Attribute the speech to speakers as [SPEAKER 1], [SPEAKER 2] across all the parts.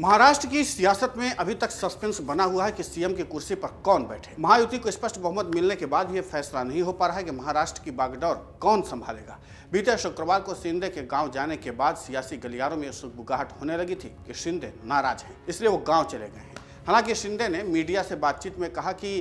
[SPEAKER 1] महाराष्ट्र की सियासत में अभी तक सस्पेंस बना हुआ है कि सीएम की कुर्सी पर कौन बैठे महायुति को स्पष्ट बहुमत मिलने के बाद यह फैसला नहीं हो पा रहा है कि महाराष्ट्र की बागडोर कौन संभालेगा बीते शुक्रवार को शिंदे के गांव जाने के बाद सियासी गलियारों में सुखबुगाहट होने लगी थी कि शिंदे नाराज हैं इसलिए वो गाँव चले गए हैं हालांकि शिंदे ने मीडिया से बातचीत में कहा कि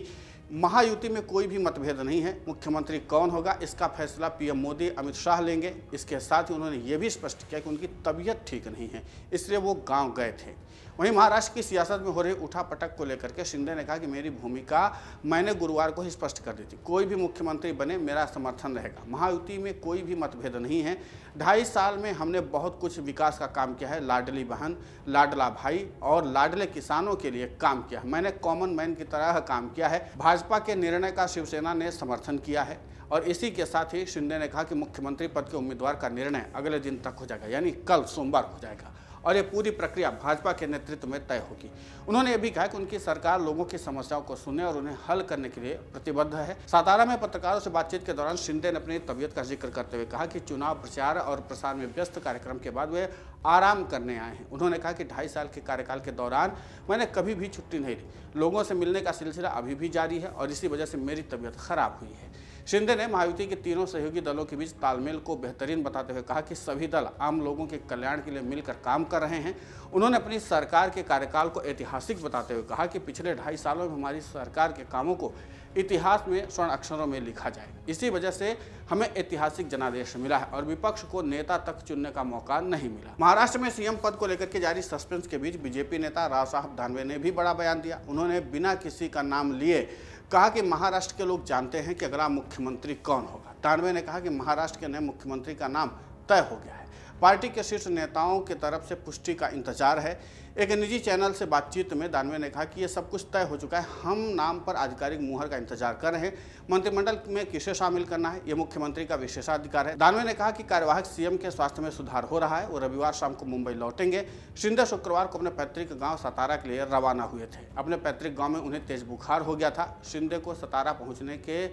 [SPEAKER 1] महायुति में कोई भी मतभेद नहीं है मुख्यमंत्री कौन होगा इसका फैसला पीएम मोदी अमित शाह लेंगे इसके साथ ही उन्होंने ये भी स्पष्ट किया कि उनकी तबीयत ठीक नहीं है इसलिए वो गांव गए थे वहीं महाराष्ट्र की सियासत में हो रही पटक को लेकर के शिंदे ने कहा कि मेरी भूमिका मैंने गुरुवार को ही स्पष्ट कर दी थी कोई भी मुख्यमंत्री बने मेरा समर्थन रहेगा महायुति में कोई भी मतभेद नहीं है ढाई साल में हमने बहुत कुछ विकास का काम किया है लाडली बहन लाडला भाई और लाडले किसानों के लिए काम किया मैंने कॉमन मैन की तरह काम किया है भाजपा भाजपा के निर्णय का शिवसेना ने समर्थन किया है और इसी के साथ ही शिंदे ने कहा कि मुख्यमंत्री पद के उम्मीदवार का निर्णय अगले दिन तक हो जाएगा यानी कल सोमवार हो जाएगा और ये पूरी प्रक्रिया भाजपा के नेतृत्व में तय होगी उन्होंने ये भी कहा कि उनकी सरकार लोगों की समस्याओं को सुने और उन्हें हल करने के लिए प्रतिबद्ध है सातारा में पत्रकारों से बातचीत के दौरान शिंदे ने अपनी तबियत का जिक्र करते हुए कहा कि चुनाव प्रचार और प्रसार में व्यस्त कार्यक्रम के बाद वे आराम करने आए हैं उन्होंने कहा कि ढाई साल के कार्यकाल के दौरान मैंने कभी भी छुट्टी नहीं ली लोगों से मिलने का सिलसिला अभी भी जारी है और इसी वजह से मेरी तबियत खराब हुई है शिंदे ने महायुति के तीनों सहयोगी दलों के बीच तालमेल को बेहतरीन बताते हुए कहा कि सभी दल आम लोगों के कल्याण के लिए मिलकर काम कर रहे हैं उन्होंने अपनी सरकार के कार्यकाल को ऐतिहासिक बताते हुए कहा कि पिछले ढाई सालों में हमारी सरकार के कामों को इतिहास में स्वर्ण अक्षरों में लिखा जाए इसी वजह से हमें ऐतिहासिक जनादेश मिला है और विपक्ष को नेता तक चुनने का मौका नहीं मिला महाराष्ट्र में सीएम पद को लेकर के जारी सस्पेंस के बीच बीजेपी नेता राव साहब दानवे ने भी बड़ा बयान दिया उन्होंने बिना किसी का नाम लिए कहा कि महाराष्ट्र के लोग जानते हैं कि अगला मुख्यमंत्री कौन होगा टाणवे ने कहा कि महाराष्ट्र के नए मुख्यमंत्री का नाम तय हो गया है पार्टी के शीर्ष नेताओं की तरफ से पुष्टि का इंतजार है एक निजी चैनल से बातचीत में दानवे ने कहा कि ये सब कुछ तय हो चुका है हम नाम पर आधिकारिक मुहर का इंतजार कर रहे हैं मंत्रिमंडल में किसे शामिल करना है ये मुख्यमंत्री का विशेषाधिकार है दानवे ने कहा कि कार्यवाहक सीएम के स्वास्थ्य में सुधार हो रहा है वो रविवार शाम को मुंबई लौटेंगे शिंदे शुक्रवार को अपने पैतृक गाँव सतारा के लिए रवाना हुए थे अपने पैतृक गाँव में उन्हें तेज बुखार हो गया था शिंदे को सतारा पहुँचने के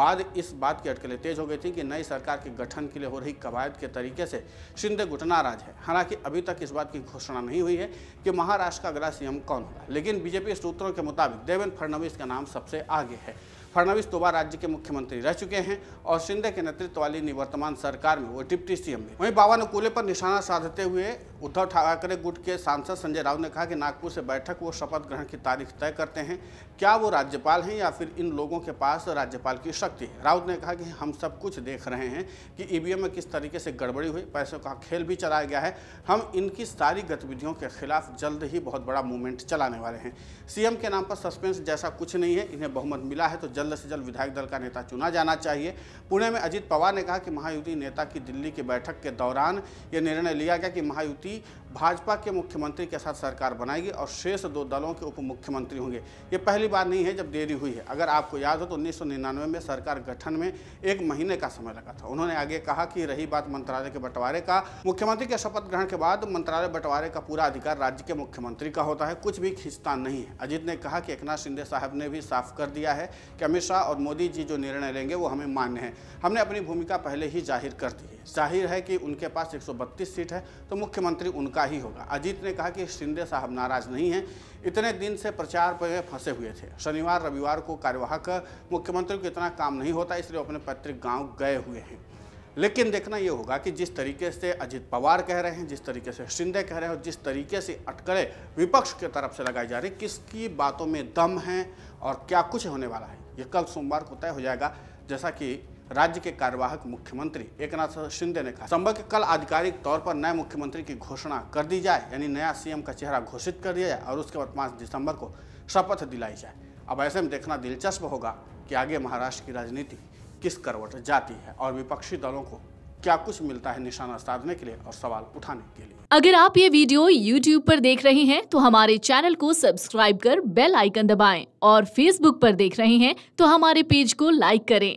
[SPEAKER 1] बाद इस बात की अटकलें तेज हो गई थी कि नई सरकार के गठन के लिए हो रही कवायद के तरीके से शिंदे गुटनाराज है हालांकि अभी तक इस बात की घोषणा नहीं हुई है कि महाराष्ट्र का अगला सीएम कौन होगा लेकिन बीजेपी सूत्रों के मुताबिक देवेंद्र फडणवीस का नाम सबसे आगे है फडणवीस दोबारा राज्य के मुख्यमंत्री रह चुके हैं और शिंदे के नेतृत्व वाली निवर्तमान सरकार में वो डिप्टी सीएम भी वहीं बाबा नकूले पर निशाना साधते हुए उद्धव ठाकरे गुट के सांसद संजय राउत ने कहा कि नागपुर से बैठक वो शपथ ग्रहण की तारीख तय करते हैं क्या वो राज्यपाल हैं या फिर इन लोगों के पास राज्यपाल की शक्ति है राउत ने कहा कि हम सब कुछ देख रहे हैं कि ईवीएम में किस तरीके से गड़बड़ी हुई पैसों का खेल भी चलाया गया है हम इनकी सारी गतिविधियों के खिलाफ जल्द ही बहुत बड़ा मूवमेंट चलाने वाले हैं सीएम के नाम पर सस्पेंस जैसा कुछ नहीं है इन्हें बहुमत मिला है तो जल्द जल्द से जल्द विधायक दल का नेता चुना जाना चाहिए पुणे में अजीत पवार ने कहा कि महायुति नेता की दिल्ली की बैठक के दौरान यह निर्णय लिया गया कि महायुति भाजपा के मुख्यमंत्री के साथ सरकार बनाएगी और शेष दो दलों के उप मुख्यमंत्री होंगे ये पहली बार नहीं है जब देरी हुई है अगर आपको याद हो तो उन्नीस में सरकार गठन में एक महीने का समय लगा था उन्होंने आगे कहा कि रही बात मंत्रालय के बंटवारे का मुख्यमंत्री के शपथ ग्रहण के बाद मंत्रालय बंटवारे का पूरा अधिकार राज्य के मुख्यमंत्री का होता है कुछ भी खिंचता नहीं है अजीत ने कहा कि एक शिंदे साहब ने भी साफ कर दिया है कि अमित शाह और मोदी जी जो निर्णय लेंगे वो हमें मान्य है हमने अपनी भूमिका पहले ही जाहिर कर दी है जाहिर है कि उनके पास एक सीट है तो मुख्यमंत्री उनका होगा ही होगा अजीत ने कहा कि शिंदे साहब नाराज नहीं हैं इतने दिन से प्रचार पर फंसे हुए थे शनिवार रविवार को कार्यवाहक मुख्यमंत्री को इतना काम नहीं होता इसलिए अपने पैतृक गांव गए हुए हैं लेकिन देखना ये होगा कि जिस तरीके से अजित पवार कह रहे हैं जिस तरीके से शिंदे कह रहे हैं और जिस तरीके से अटकलें विपक्ष की तरफ से लगाई जा रही किसकी बातों में दम है और क्या कुछ होने वाला है ये कल सोमवार को तय हो जाएगा जैसा कि राज्य के कार्यवाहक मुख्यमंत्री एकनाथ शिंदे ने कहा संभव कल आधिकारिक तौर पर नए मुख्यमंत्री की घोषणा कर दी जाए यानी नया सीएम का चेहरा घोषित कर दिया जाए और उसके बाद पाँच दिसंबर को शपथ दिलाई जाए अब ऐसे में देखना दिलचस्प होगा कि आगे महाराष्ट्र की राजनीति किस करवट जाती है और विपक्षी दलों को क्या कुछ मिलता है निशाना साधने के लिए और सवाल उठाने के लिए अगर आप ये वीडियो YouTube पर देख रहे हैं तो हमारे चैनल को सब्सक्राइब कर बेल आइकन दबाएं और Facebook पर देख रहे हैं तो हमारे पेज को लाइक करें